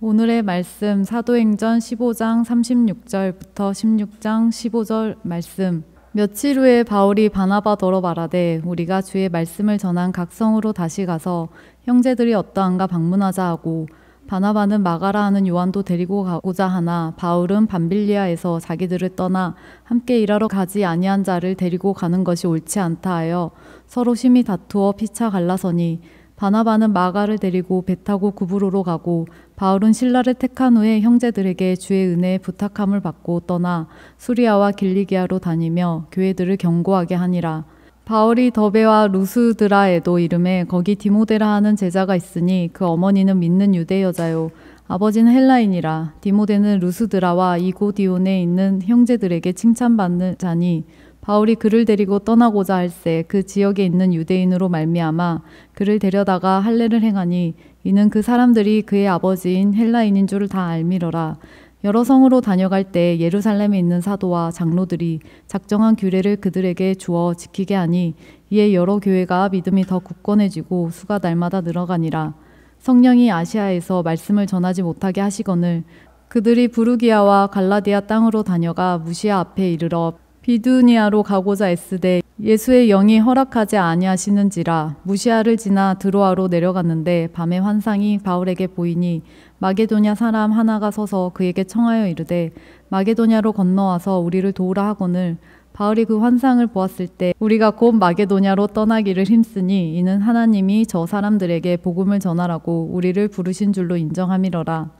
오늘의 말씀 사도행전 15장 36절부터 16장 15절 말씀 며칠 후에 바울이 바나바더러 말하되 우리가 주의 말씀을 전한 각성으로 다시 가서 형제들이 어떠한가 방문하자 하고 바나바는 마가라 하는 요한도 데리고 가고자 하나 바울은 반빌리아에서 자기들을 떠나 함께 일하러 가지 아니한 자를 데리고 가는 것이 옳지 않다 하여 서로 심히 다투어 피차 갈라서니 바나바는 마가를 데리고 배 타고 구부로로 가고 바울은 신라를 택한 후에 형제들에게 주의 은혜에 부탁함을 받고 떠나 수리아와 길리기아로 다니며 교회들을 경고하게 하니라. 바울이 더베와 루스드라에도 이름에 거기 디모데라 하는 제자가 있으니 그 어머니는 믿는 유대 여자요 아버지는 헬라인이라 디모데는 루스드라와 이고디온에 있는 형제들에게 칭찬받는 자니 바울이 그를 데리고 떠나고자 할세 그 지역에 있는 유대인으로 말미암아 그를 데려다가 할례를 행하니 이는 그 사람들이 그의 아버지인 헬라인인 줄을 다 알미러라 여러 성으로 다녀갈 때 예루살렘에 있는 사도와 장로들이 작정한 규례를 그들에게 주어 지키게 하니 이에 여러 교회가 믿음이 더 굳건해지고 수가 날마다 늘어가니라 성령이 아시아에서 말씀을 전하지 못하게 하시거늘 그들이 부르기아와 갈라디아 땅으로 다녀가 무시아 앞에 이르러 비두니아로 가고자 애쓰되 예수의 영이 허락하지 아니하시는지라 무시아를 지나 드로아로 내려갔는데 밤에 환상이 바울에게 보이니 마게도냐 사람 하나가 서서 그에게 청하여 이르되 마게도냐로 건너와서 우리를 도우라 하거늘 바울이 그 환상을 보았을 때 우리가 곧 마게도냐로 떠나기를 힘쓰니 이는 하나님이 저 사람들에게 복음을 전하라고 우리를 부르신 줄로 인정함이러라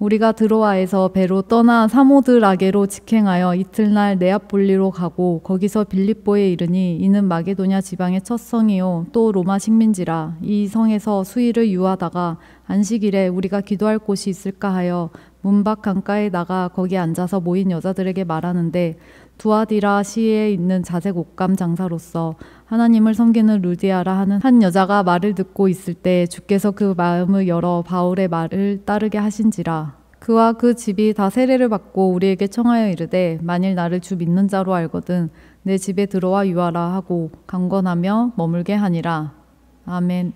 우리가 드로아에서 배로 떠나 사모드라게로 직행하여 이틀날 네아폴리로 가고 거기서 빌립보에 이르니 이는 마게도냐 지방의 첫 성이요 또 로마 식민지라 이 성에서 수위를 유하다가 안식일에 우리가 기도할 곳이 있을까 하여 문밖 강가에 나가 거기 앉아서 모인 여자들에게 말하는데 두아디라 시에 있는 자색 옷감 장사로서 하나님을 섬기는 루디아라 하는 한 여자가 말을 듣고 있을 때 주께서 그 마음을 열어 바울의 말을 따르게 하신지라 그와 그 집이 다 세례를 받고 우리에게 청하여 이르되 만일 나를 주 믿는 자로 알거든 내 집에 들어와 유하라 하고 강건하며 머물게 하니라. 아멘.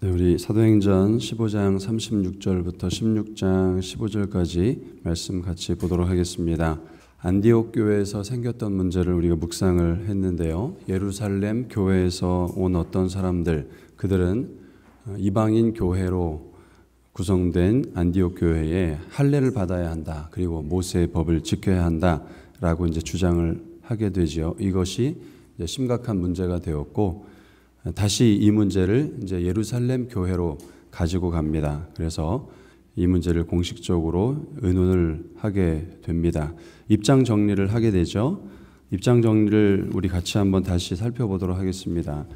네, 우리 사도행전 15장 36절부터 16장 15절까지 말씀 같이 보도록 하겠습니다. 안디옥 교회에서 생겼던 문제를 우리가 묵상을 했는데요. 예루살렘 교회에서 온 어떤 사람들, 그들은 이방인 교회로 구성된 안디옥 교회에 할례를 받아야 한다. 그리고 모세의 법을 지켜야 한다라고 이제 주장을 하게 되지요. 이것이 심각한 문제가 되었고 다시 이 문제를 이제 예루살렘 교회로 가지고 갑니다. 그래서 이 문제를 공식적으로 의논을 하게 됩니다. 입장 정리를 하게 되죠. 입장 정리를 우리 같이 한번 다시 살펴보도록 하겠습니다.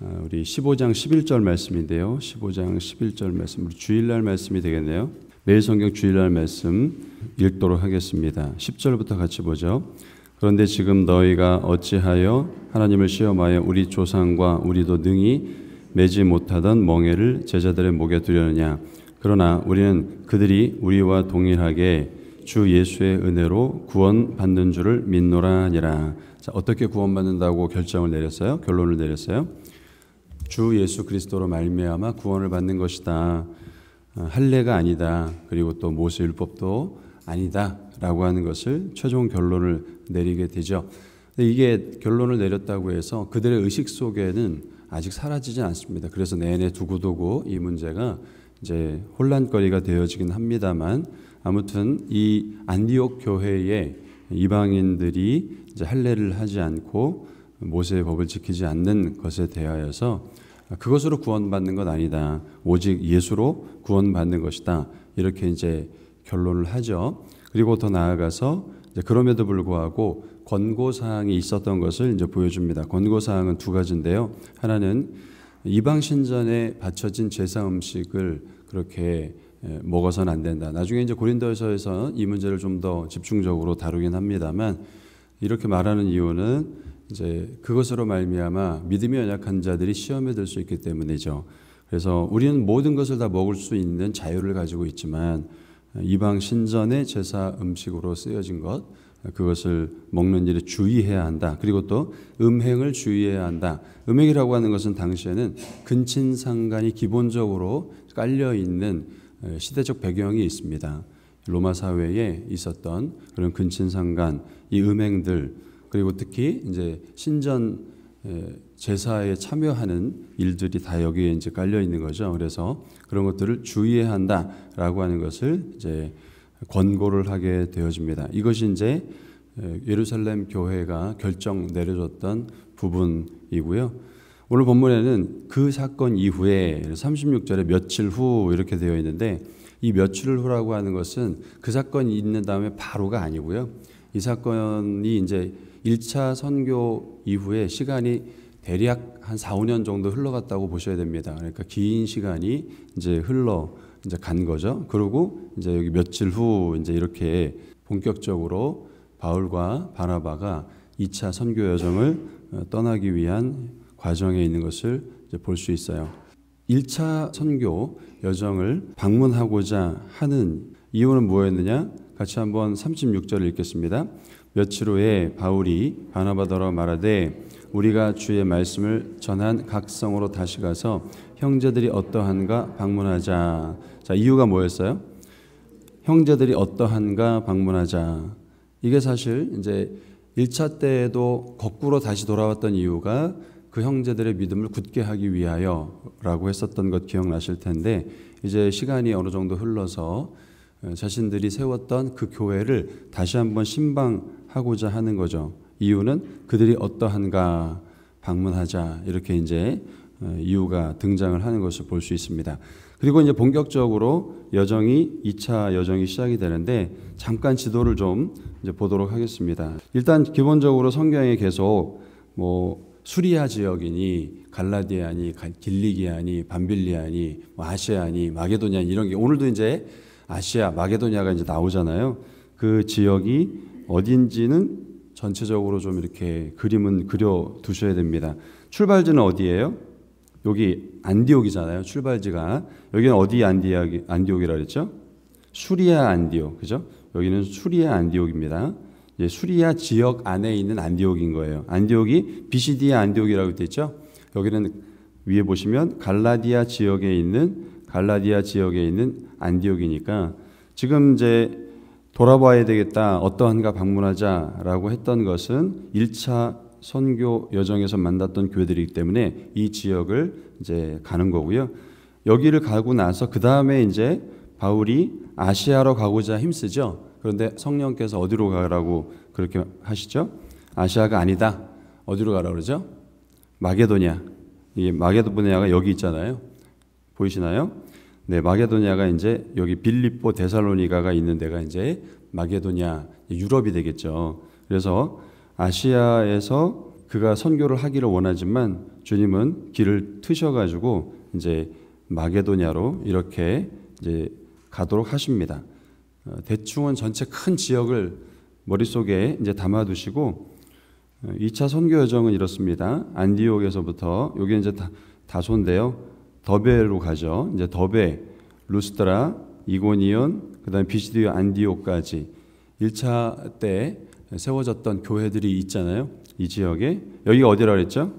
어, 우리 15장 11절 말씀인데요. 15장 11절 말씀, 우리 주일날 말씀이 되겠네요. 매일 성경 주일날 말씀 읽도록 하겠습니다. 10절부터 같이 보죠. 그런데 지금 너희가 어찌하여 하나님을 시험하여 우리 조상과 우리도 능히 매지 못하던 멍에를 제자들의 목에 두려느냐? 그러나 우리는 그들이 우리와 동일하게 주 예수의 은혜로 구원받는 줄을 믿노라 하니라. 자, 어떻게 구원받는다고 결정을 내렸어요? 결론을 내렸어요? 주 예수 그리스도로 말미암아 구원을 받는 것이다. 아, 할례가 아니다. 그리고 또 모세 율법도 아니다라고 하는 것을 최종 결론을 내리게 되죠. 이게 결론을 내렸다고 해서 그들의 의식 속에는 아직 사라지지 않습니다. 그래서 내내 두고두고 이 문제가 이제 혼란거리가 되어지긴 합니다만 아무튼 이 안디옥 교회에 이방인들이 이제 할례를 하지 않고 모세의 법을 지키지 않는 것에 대하여서 그것으로 구원받는 건 아니다. 오직 예수로 구원받는 것이다. 이렇게 이제 결론을 하죠. 그리고 더 나아가서 그럼에도 불구하고 권고 사항이 있었던 것을 이제 보여줍니다. 권고 사항은 두 가지인데요. 하나는 이방 신전에 바쳐진 제사 음식을 그렇게 먹어서는 안 된다. 나중에 이제 고린도서에서 이 문제를 좀 더 집중적으로 다루긴 합니다만 이렇게 말하는 이유는 이제 그것으로 말미암아 믿음이 연약한 자들이 시험에 들 수 있기 때문이죠. 그래서 우리는 모든 것을 다 먹을 수 있는 자유를 가지고 있지만 이방 신전의 제사 음식으로 쓰여진 것 그것을 먹는 일에 주의해야 한다. 그리고 또 음행을 주의해야 한다. 음행이라고 하는 것은 당시에는 근친상간이 기본적으로 깔려 있는 시대적 배경이 있습니다. 로마 사회에 있었던 그런 근친상간, 이 음행들 그리고 특히 이제 신전 예, 제사에 참여하는 일들이 다 여기에 이제 깔려 있는 거죠. 그래서 그런 것들을 주의해야 한다라고 하는 것을 이제 권고를 하게 되어집니다. 이것이 이제 예, 예루살렘 교회가 결정 내려졌던 부분이고요. 오늘 본문에는 그 사건 이후에 36절에 며칠 후 이렇게 되어 있는데 이 며칠 후라고 하는 것은 그 사건이 있는 다음에 바로가 아니고요. 이 사건이 이제 1차 선교 이후에 시간이 대략 한 4, 5년 정도 흘러갔다고 보셔야 됩니다. 그러니까 긴 시간이 이제 흘러 이제 간 거죠. 그리고 이제 여기 며칠 후 이제 이렇게 본격적으로 바울과 바나바가 2차 선교 여정을 어, 떠나기 위한 과정에 있는 것을 볼수 있어요. 1차 선교 여정을 방문하고자 하는 이유는 무엇느냐 같이 한번 36절을 읽겠습니다. 며칠 후에 바울이 바나바더러 말하되 우리가 주의 말씀을 전한 각 성으로 다시 가서 형제들이 어떠한가 방문하자. 자, 이유가 뭐였어요? 형제들이 어떠한가 방문하자. 이게 사실 이제 1차 때에도 거꾸로 다시 돌아왔던 이유가 그 형제들의 믿음을 굳게 하기 위하여라고 했었던 것 기억나실 텐데 이제 시간이 어느 정도 흘러서 어, 자신들이 세웠던 그 교회를 다시 한번 신방하고자 하는 거죠. 이유는 그들이 어떠한가 방문하자 이렇게 이제 어, 이유가 등장을 하는 것을 볼 수 있습니다. 그리고 이제 본격적으로 여정이 2차 여정이 시작이 되는데 잠깐 지도를 좀 이제 보도록 하겠습니다. 일단 기본적으로 성경에 계속 뭐 수리아 지역이니 갈라디아니 길리기아니 반빌리아니 뭐 아시아니 마게도니아 이런 게 오늘도 이제 아시아 마게도니아가 이제 나오잖아요. 그 지역이 어딘지는 전체적으로 좀 이렇게 그림은 그려 두셔야 됩니다. 출발지는 어디예요? 여기 안디옥이잖아요. 출발지가 여기는 어디 안디아 안디옥이라 그랬죠? 수리아 안디옥 그죠? 여기는 수리아 안디옥입니다. 예, 수리아 지역 안에 있는 안디옥인 거예요. 안디옥이 비시디아 안디옥이라고 되어 있죠. 여기는 위에 보시면 갈라디아 지역에 있는 갈라디아 지역에 있는 안디옥이니까 지금 이제 돌아봐야 되겠다. 어떠한가 방문하자라고 했던 것은 1차 선교 여정에서 만났던 교회들이기 때문에 이 지역을 이제 가는 거고요. 여기를 가고 나서 그 다음에 이제 바울이 아시아로 가고자 힘쓰죠. 그런데 성령께서 어디로 가라고 그렇게 하시죠? 아시아가 아니다. 어디로 가라 그러죠? 마게도냐. 이게 마게도냐가 여기 있잖아요. 보이시나요? 네, 마게도냐가 이제 여기 빌립보 데살로니가가 있는 데가 이제 마게도냐 유럽이 되겠죠. 그래서 아시아에서 그가 선교를 하기를 원하지만 주님은 길을 트셔 가지고 이제 마게도냐로 이렇게 이제 가도록 하십니다. 어, 대충은 전체 큰 지역을 머릿속에 이제 담아 두시고 2차 어, 선교 여정은 이렇습니다. 안디옥에서부터 여기 이제 다, 다소인데요. 더베로 가죠. 이제 더베, 루스트라, 이고니온, 그다음 비시디오 안디오까지 1차 때 세워졌던 교회들이 있잖아요. 이 지역에 여기가 어디라 고 그랬죠?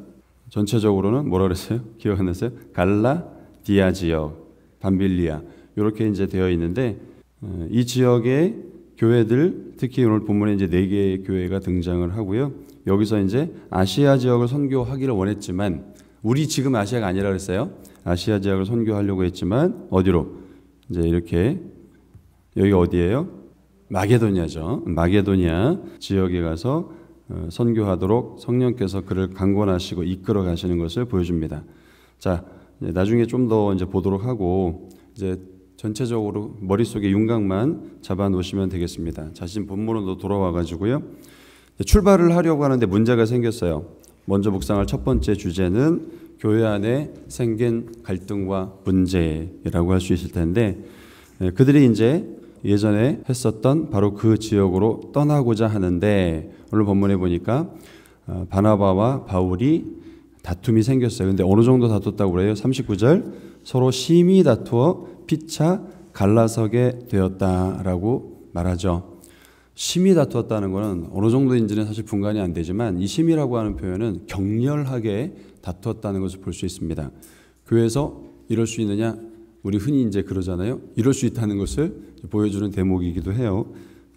전체적으로는 뭐라 고 그랬어요? 기억 안 나세요? 갈라디아 지역, 반빌리아 이렇게 이제 되어 있는데 어, 이 지역의 교회들 특히 오늘 본문에 이제 네 개의 교회가 등장을 하고요. 여기서 이제 아시아 지역을 선교하기를 원했지만 우리 지금 아시아가 아니라 그랬어요. 아시아 지역을 선교하려고 했지만 어디로 이제 이렇게 여기 어디예요? 마게도니아죠. 마게도니아 지역에 가서 어, 선교하도록 성령께서 그를 강권하시고 이끌어 가시는 것을 보여줍니다. 자, 나중에 좀 더 이제 보도록 하고 이제 전체적으로 머릿속에 윤곽만 잡아 놓으시면 되겠습니다. 자신 본문으로 돌아와 가지고요. 출발을 하려고 하는데 문제가 생겼어요. 먼저 묵상할 첫 번째 주제는 교회 안에 생긴 갈등과 문제라고 할 수 있을 텐데 예, 그들이 이제 예전에 했었던 바로 그 지역으로 떠나고자 하는데 오늘 본문에 보니까 어, 바나바와 바울이 다툼이 생겼어요. 근데 어느 정도 다퉜다고 그래요? 39절 서로 심히 다투어 피차 갈라서게 되었다라고 말하죠. 심히 다투었다는 것은 어느 정도인지는 사실 분간이 안 되지만 이 심이라고 하는 표현은 격렬하게 다투었다는 것을 볼 수 있습니다. 교회에서 이럴 수 있느냐? 우리 흔히 이제 그러잖아요. 이럴 수 있다는 것을 보여주는 대목이기도 해요.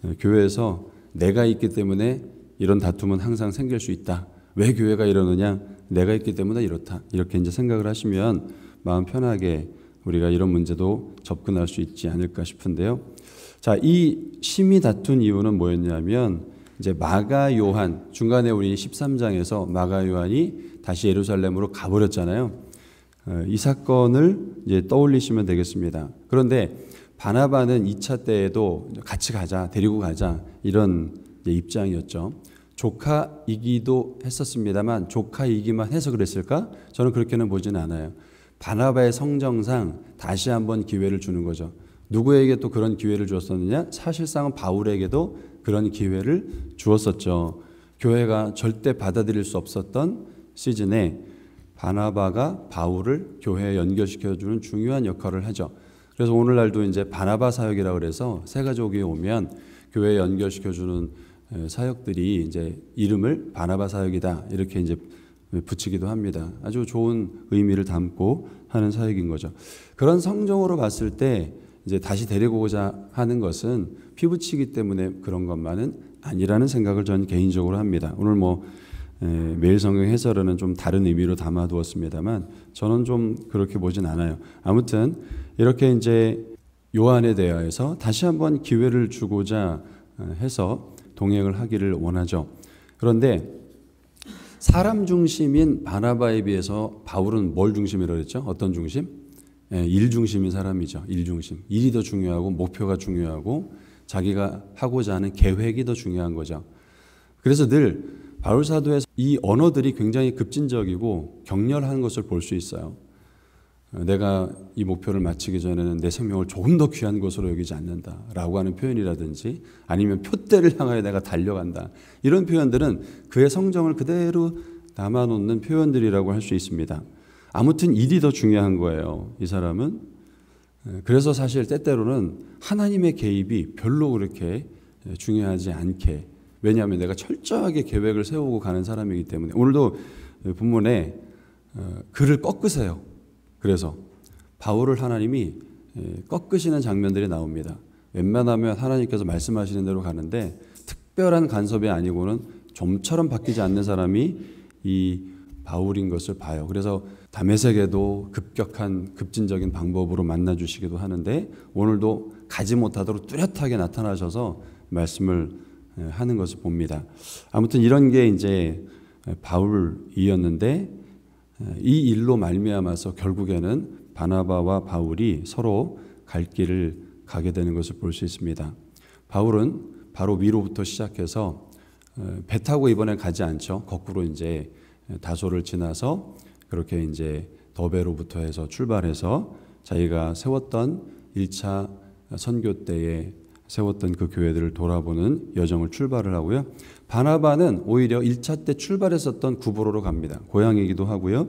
예, 교회에서 내가 있기 때문에 이런 다툼은 항상 생길 수 있다. 왜 교회가 이러느냐? 내가 있기 때문에 이렇다. 이렇게 이제 생각을 하시면 마음 편하게 우리가 이런 문제도 접근할 수 있지 않을까 싶은데요. 자, 이 심히 다툰 이유는 뭐였냐면 이제 마가 요한 중간에 우리 13장에서 마가 요한이 다시 예루살렘으로 가버렸잖아요. 어, 이 사건을 이제 떠올리시면 되겠습니다. 그런데 바나바는 2차 때에도 같이 가자, 데리고 가자 이런 입장이었죠. 조카이기도 했었습니다만 조카이기만 해서 그랬을까? 저는 그렇게는 보지는 않아요. 바나바의 성정상 다시 한번 기회를 주는 거죠. 누구에게 또 그런 기회를 주었었느냐? 사실상은 바울에게도 그런 기회를 주었었죠. 교회가 절대 받아들일 수 없었던 시즌에 바나바가 바울을 교회에 연결시켜주는 중요한 역할을 하죠. 그래서 오늘날도 이제 바나바 사역이라 그래서 세 가족이 오면 교회에 연결시켜주는 사역들이 이제 이름을 바나바 사역이다 이렇게 이제 붙이기도 합니다. 아주 좋은 의미를 담고 하는 사역인 거죠. 그런 성정으로 봤을 때 이제 다시 데리고자 오 하는 것은 피부치기 때문에 그런 것만은 아니라는 생각을 저는 개인적으로 합니다. 오늘 뭐 예, 매일 성경 해설에는 좀 다른 의미로 담아두었습니다만 저는 좀 그렇게 보진 않아요. 아무튼 이렇게 이제 요한에 대하여서 다시 한번 기회를 주고자 어, 해서 동행을 하기를 원하죠. 그런데 사람 중심인 바나바에 비해서 바울은 뭘 중심이라고 했죠? 어떤 중심? 예, 일 중심인 사람이죠. 일 중심. 일이 더 중요하고 목표가 중요하고 자기가 하고자 하는 계획이 더 중요한 거죠. 그래서 늘 바울 사도의 이 언어들이 굉장히 급진적이고 격렬한 것을 볼 수 있어요. 내가 이 목표를 마치기 전에는 내 생명을 조금 더 귀한 것으로 여기지 않는다. 라고 하는 표현이라든지 아니면 표대를 향하여 내가 달려간다. 이런 표현들은 그의 성정을 그대로 담아놓는 표현들이라고 할 수 있습니다. 아무튼 일이 더 중요한 거예요. 이 사람은. 그래서 사실 때때로는 하나님의 개입이 별로 그렇게 중요하지 않게 왜냐하면 내가 철저하게 계획을 세우고 가는 사람이기 때문에 오늘도 본문에 어, 그를 꺾으세요. 그래서 바울을 하나님이 예, 꺾으시는 장면들이 나옵니다. 웬만하면 하나님께서 말씀하시는 대로 가는데 특별한 간섭이 아니고는 좀처럼 바뀌지 않는 사람이 이 바울인 것을 봐요. 그래서 담에색에도 급격한 급진적인 방법으로 만나 주시기도 하는데 오늘도 가지 못하도록 뚜렷하게 나타나셔서 말씀을 예, 하는 것을 봅니다. 아무튼 이런 게 이제 예, 바울이었는데 예, 이 일로 말미암아서 결국에는 바나바와 바울이 서로 갈 길을 가게 되는 것을 볼 수 있습니다. 바울은 바로 위로부터 시작해서 배 타고 이번에 가지 않죠. 거꾸로 이제 다소를 지나서 그렇게 이제 더베로부터 해서 출발해서 자기가 세웠던 1차 선교 때의 세웠던 그 교회들을 돌아보는 여정을 출발을 하고요. 바나바는 오히려 1차 때 출발했었던 구브로로 갑니다. 고향이기도 하고요.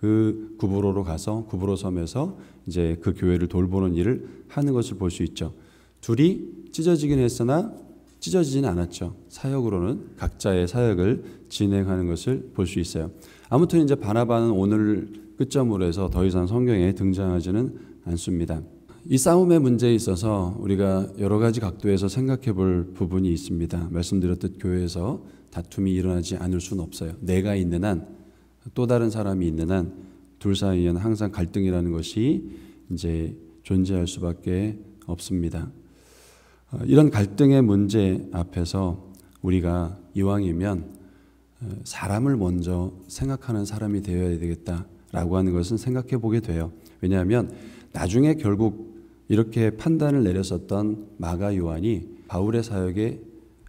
그 구브로로 가서 구브로 섬에서 이제 그 교회를 돌보는 일을 하는 것을 볼 수 있죠. 둘이 찢어지긴 했으나 찢어지진 않았죠. 사역으로는 각자의 사역을 진행하는 것을 볼 수 있어요. 아무튼 이제 바나바는 오늘 끝점으로 해서 더 이상 성경에 등장하지는 않습니다. 이 싸움의 문제에 있어서 우리가 여러 가지 각도에서 생각해 볼 부분이 있습니다. 말씀드렸듯 교회에서 다툼이 일어나지 않을 수는 없어요. 내가 있는 한또 다른 사람이 있는 한둘 사이에는 항상 갈등이라는 것이 이제 존재할 수밖에 없습니다. 어, 이런 갈등의 문제 앞에서 우리가 이왕이면 어, 사람을 먼저 생각하는 사람이 되어야 되겠다라고 하는 것은 생각해 보게 돼요. 왜냐하면 나중에 결국 이렇게 판단을 내렸었던 마가 요한이 바울의 사역에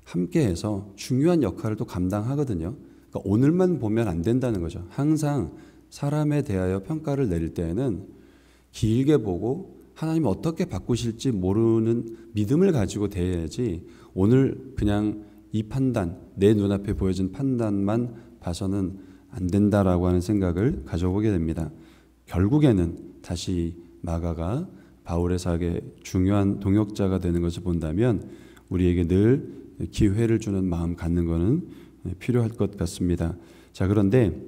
함께해서 중요한 역할을 또 감당하거든요. 그러니까 오늘만 보면 안 된다는 거죠. 항상 사람에 대하여 평가를 내릴 때에는 길게 보고 하나님 어떻게 바꾸실지 모르는 믿음을 가지고 대해야지 오늘 그냥 이 판단 내 눈앞에 보여진 판단만 봐서는 안 된다라고 하는 생각을 가져보게 됩니다. 결국에는 다시 마가가 바울의 사역의 중요한 동역자가 되는 것을 본다면 우리에게 늘 기회를 주는 마음 갖는 것은 필요할 것 같습니다. 자, 그런데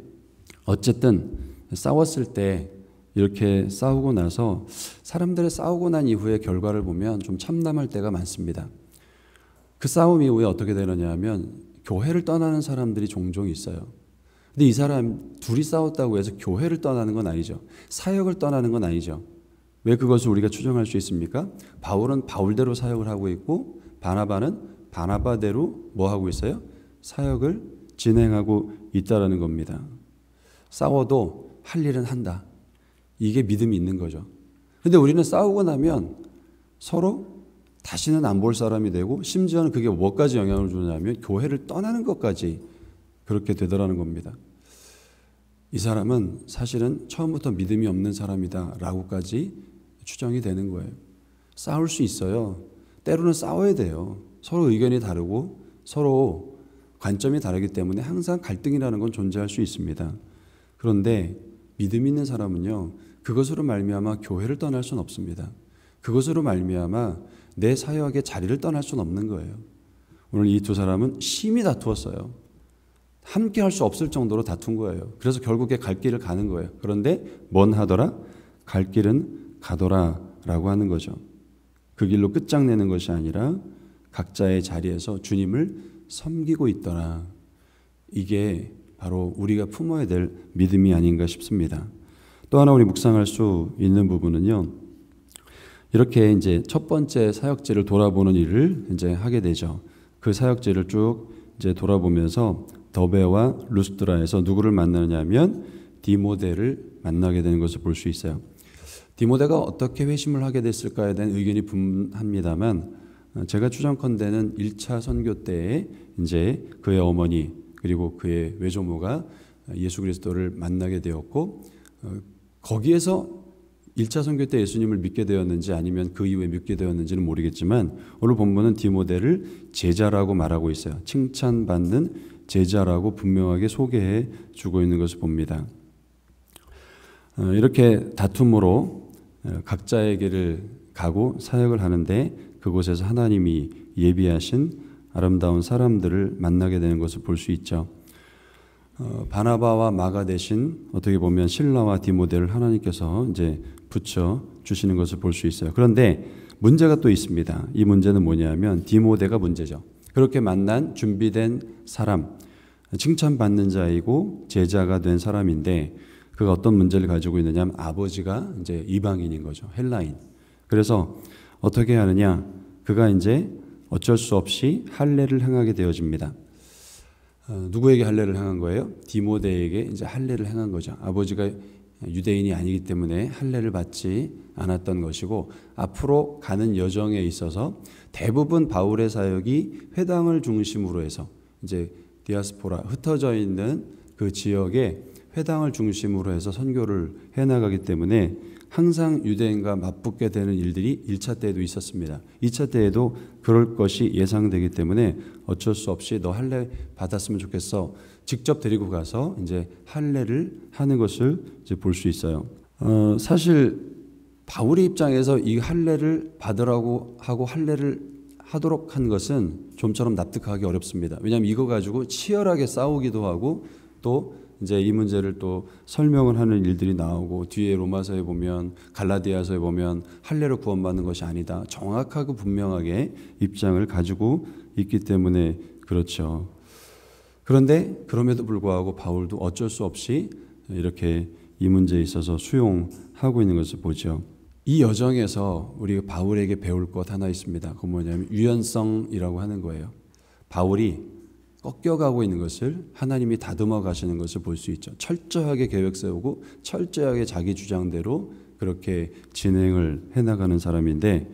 어쨌든 싸웠을 때 이렇게 싸우고 나서 사람들의 싸우고 난 이후의 결과를 보면 좀 참담할 때가 많습니다. 그 싸움 이후에 어떻게 되느냐 하면 교회를 떠나는 사람들이 종종 있어요. 근데 이 사람 둘이 싸웠다고 해서 교회를 떠나는 건 아니죠. 사역을 떠나는 건 아니죠. 왜 그것을 우리가 추정할 수 있습니까? 바울은 바울대로 사역을 하고 있고 바나바는 바나바대로 뭐 하고 있어요? 사역을 진행하고 있다라는 겁니다. 싸워도 할 일은 한다. 이게 믿음이 있는 거죠. 근데 우리는 싸우고 나면 서로 다시는 안 볼 사람이 되고 심지어는 그게 뭐까지 영향을 주냐면 교회를 떠나는 것까지 그렇게 되더라는 겁니다. 이 사람은 사실은 처음부터 믿음이 없는 사람이다 라고까지 추정이 되는 거예요. 싸울 수 있어요. 때로는 싸워야 돼요. 서로 의견이 다르고 서로 관점이 다르기 때문에 항상 갈등이라는 건 존재할 수 있습니다. 그런데 믿음 있는 사람은요. 그것으로 말미암아 교회를 떠날 수는 없습니다. 그것으로 말미암아 내 사역의 자리를 떠날 수는 없는 거예요. 오늘 이 두 사람은 심히 다투었어요. 함께 할 수 없을 정도로 다툰 거예요. 그래서 결국에 갈 길을 가는 거예요. 그런데 뭔 하더라? 갈 길은 가더라 라고 하는 거죠. 그 길로 끝장내는 것이 아니라 각자의 자리에서 주님을 섬기고 있더라. 이게 바로 우리가 품어야 될 믿음이 아닌가 싶습니다. 또 하나 우리 묵상할 수 있는 부분은요. 이렇게 이제 첫 번째 사역지를 돌아보는 일을 이제 하게 되죠. 그 사역지를 쭉 이제 돌아보면서 더베와 루스드라에서 누구를 만나느냐 하면 디모데를 만나게 되는 것을 볼 수 있어요. 디모데가 어떻게 회심을 하게 됐을까에 대한 의견이 분합니다만 어, 제가 추정컨대는 1차 선교 때에 이제 그의 어머니 그리고 그의 외조모가 예수 그리스도를 만나게 되었고 어, 거기에서 1차 선교 때 예수님을 믿게 되었는지 아니면 그 이후에 믿게 되었는지는 모르겠지만 오늘 본문은 디모데를 제자라고 말하고 있어요. 칭찬받는 제자라고 분명하게 소개해 주고 있는 것을 봅니다. 어, 이렇게 다툼으로 어, 각자의 길을 가고 사역을 하는데 그곳에서 하나님이 예비하신 아름다운 사람들을 만나게 되는 것을 볼 수 있죠. 어, 바나바와 마가 대신 어떻게 보면 신라와 디모데를 하나님께서 이제 붙여 주시는 것을 볼 수 있어요. 그런데 문제가 또 있습니다. 이 문제는 뭐냐면 디모데가 문제죠. 그렇게 만난 준비된 사람, 칭찬받는 자이고 제자가 된 사람인데 그가 어떤 문제를 가지고 있느냐면 하 아버지가 이제 이방인인 거죠. 헬라인. 그래서 어떻게 하느냐? 그가 이제 어쩔 수 없이 할례를 행하게 되어집니다. 어, 누구에게 할례를 행한 거예요? 디모데에게 이제 할례를 행한 거죠. 아버지가 유대인이 아니기 때문에 할례를 받지 않았던 것이고 앞으로 가는 여정에 있어서 대부분 바울의 사역이 회당을 중심으로 해서 이제 디아스포라 흩어져 있는 그 지역에 회당을 중심으로 해서 선교를 해나가기 때문에 항상 유대인과 맞붙게 되는 일들이 1차 때에도 있었습니다. 2차 때에도 그럴 것이 예상되기 때문에 어쩔 수 없이 너 할례 받았으면 좋겠어. 직접 데리고 가서 이제 할례를 하는 것을 이제 볼 수 있어요. 어, 사실 바울의 입장에서 이 할례를 받으라고 하고 할례를 하도록 한 것은 좀처럼 납득하기 어렵습니다. 왜냐하면 이거 가지고 치열하게 싸우기도 하고 또 이제 이 문제를 또 설명을 하는 일들이 나오고 뒤에 로마서에 보면 갈라디아서에 보면 할례로 구원받는 것이 아니다. 정확하고 분명하게 입장을 가지고 있기 때문에 그렇죠. 그런데 그럼에도 불구하고 바울도 어쩔 수 없이 이렇게 이 문제에 있어서 수용하고 있는 것을 보죠. 이 여정에서 우리 바울에게 배울 것 하나 있습니다. 그 뭐냐면 유연성이라고 하는 거예요. 바울이 꺾여가고 있는 것을 하나님이 다듬어 가시는 것을 볼 수 있죠. 철저하게 계획 세우고 철저하게 자기 주장대로 그렇게 진행을 해나가는 사람인데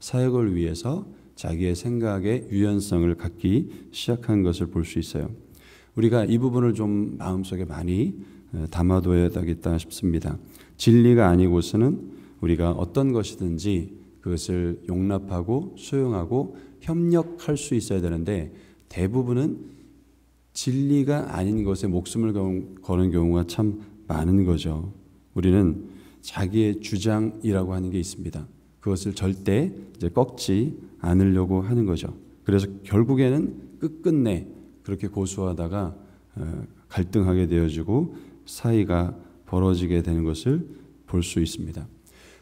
사역을 위해서 자기의 생각의 유연성을 갖기 시작한 것을 볼 수 있어요. 우리가 이 부분을 좀 마음속에 많이 담아둬야 겠다 싶습니다. 진리가 아니고서는 우리가 어떤 것이든지 그것을 용납하고 수용하고 협력할 수 있어야 되는데 대부분은 진리가 아닌 것에 목숨을 거는 경우가 참 많은 거죠. 우리는 자기의 주장이라고 하는 게 있습니다. 그것을 절대 이제 꺾지 않으려고 하는 거죠. 그래서 결국에는 끝끝내 그렇게 고수하다가 어, 갈등하게 되어지고 사이가 벌어지게 되는 것을 볼 수 있습니다.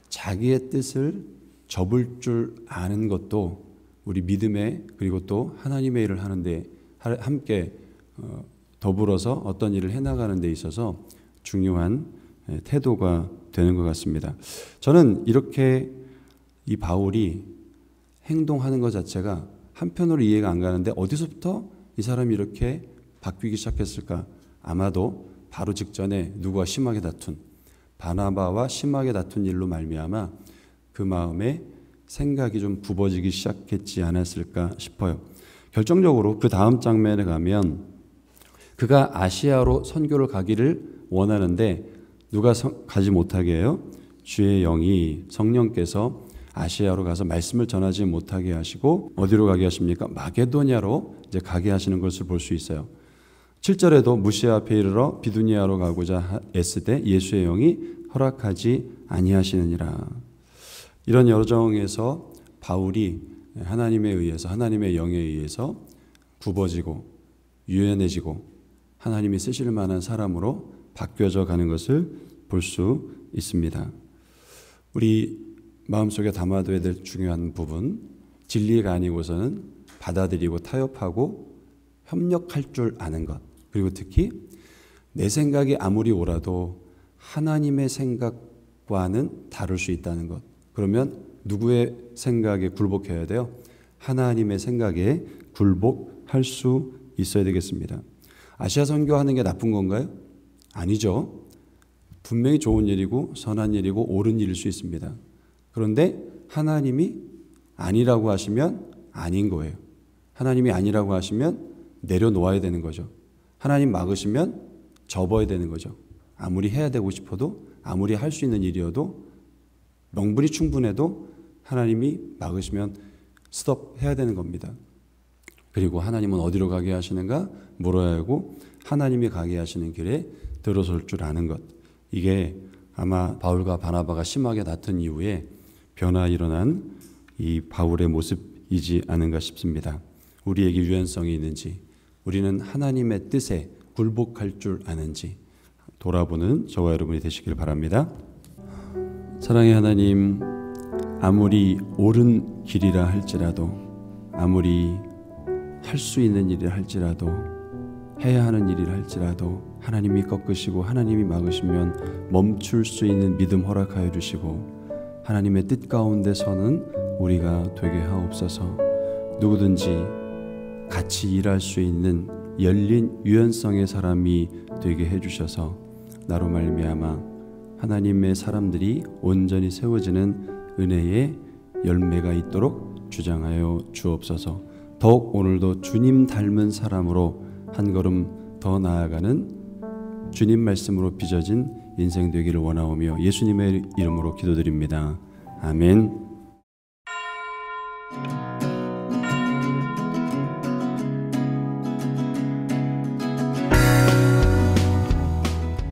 자기의 뜻을 접을 줄 아는 것도 우리 믿음에 그리고 또 하나님의 일을 하는데 함께 어, 더불어서 어떤 일을 해나가는 데 있어서 중요한 예, 태도가 되는 것 같습니다. 저는 이렇게 이 바울이 행동하는 것 자체가 한편으로 이해가 안 가는데 어디서부터 이 사람이 이렇게 바뀌기 시작했을까? 아마도 바로 직전에 누구와 심하게 다툰 바나바와 심하게 다툰 일로 말미암아 그 마음에 생각이 좀 굽어지기 시작했지 않았을까 싶어요. 결정적으로 그 다음 장면에 가면 그가 아시아로 선교를 가기를 원하는데 누가 성, 가지 못하게 해요? 주의 영이 성령께서 아시아로 가서 말씀을 전하지 못하게 하시고 어디로 가게 하십니까? 마게도냐로 이제 가게 하시는 것을 볼 수 있어요. 7절에도 무시아 앞에 이르러 비두니아로 가고자 했을 때 예수의 영이 허락하지 아니하시느니라. 이런 여정에서 바울이 하나님에 의해서 하나님의 영에 의해서 굽어지고 유연해지고 하나님이 쓰실 만한 사람으로 바뀌어져 가는 것을 볼 수 있습니다. 우리 마음속에 담아둬야 될 중요한 부분 진리가 아니고서는 받아들이고 타협하고 협력할 줄 아는 것 그리고 특히 내 생각이 아무리 옳아도 하나님의 생각과는 다를 수 있다는 것 그러면 누구의 생각에 굴복해야 돼요? 하나님의 생각에 굴복할 수 있어야 되겠습니다. 아시아 선교하는 게 나쁜 건가요? 아니죠. 분명히 좋은 일이고 선한 일이고 옳은 일일 수 있습니다. 그런데 하나님이 아니라고 하시면 아닌 거예요. 하나님이 아니라고 하시면 내려놓아야 되는 거죠. 하나님 막으시면 접어야 되는 거죠. 아무리 해야 되고 싶어도 아무리 할 수 있는 일이어도 명분이 충분해도 하나님이 막으시면 스톱해야 되는 겁니다. 그리고 하나님은 어디로 가게 하시는가 물어야 하고 하나님이 가게 하시는 길에 들어설 줄 아는 것. 이게 아마 바울과 바나바가 심하게 다툰 이후에 변화 일어난 이 바울의 모습이지 않은가 싶습니다. 우리에게 유연성이 있는지, 우리는 하나님의 뜻에 굴복할 줄 아는지 돌아보는 저와 여러분이 되시길 바랍니다. 사랑의 하나님, 아무리 옳은 길이라 할지라도, 아무리 할 수 있는 일이라 할지라도, 해야 하는 일이라 할지라도, 하나님이 꺾으시고 하나님이 막으시면 멈출 수 있는 믿음 허락하여 주시고, 하나님의 뜻 가운데서는 우리가 되게 하옵소서, 누구든지 같이 일할 수 있는 열린 유연성의 사람이 되게 해주셔서, 나로 말미암아 하나님의 사람들이 온전히 세워지는 은혜의 열매가 있도록 주장하여 주옵소서. 더욱 오늘도 주님 닮은 사람으로 한 걸음 더 나아가는 주님 말씀으로 빚어진 인생 되기를 원하오며 예수님의 이름으로 기도드립니다. 아멘.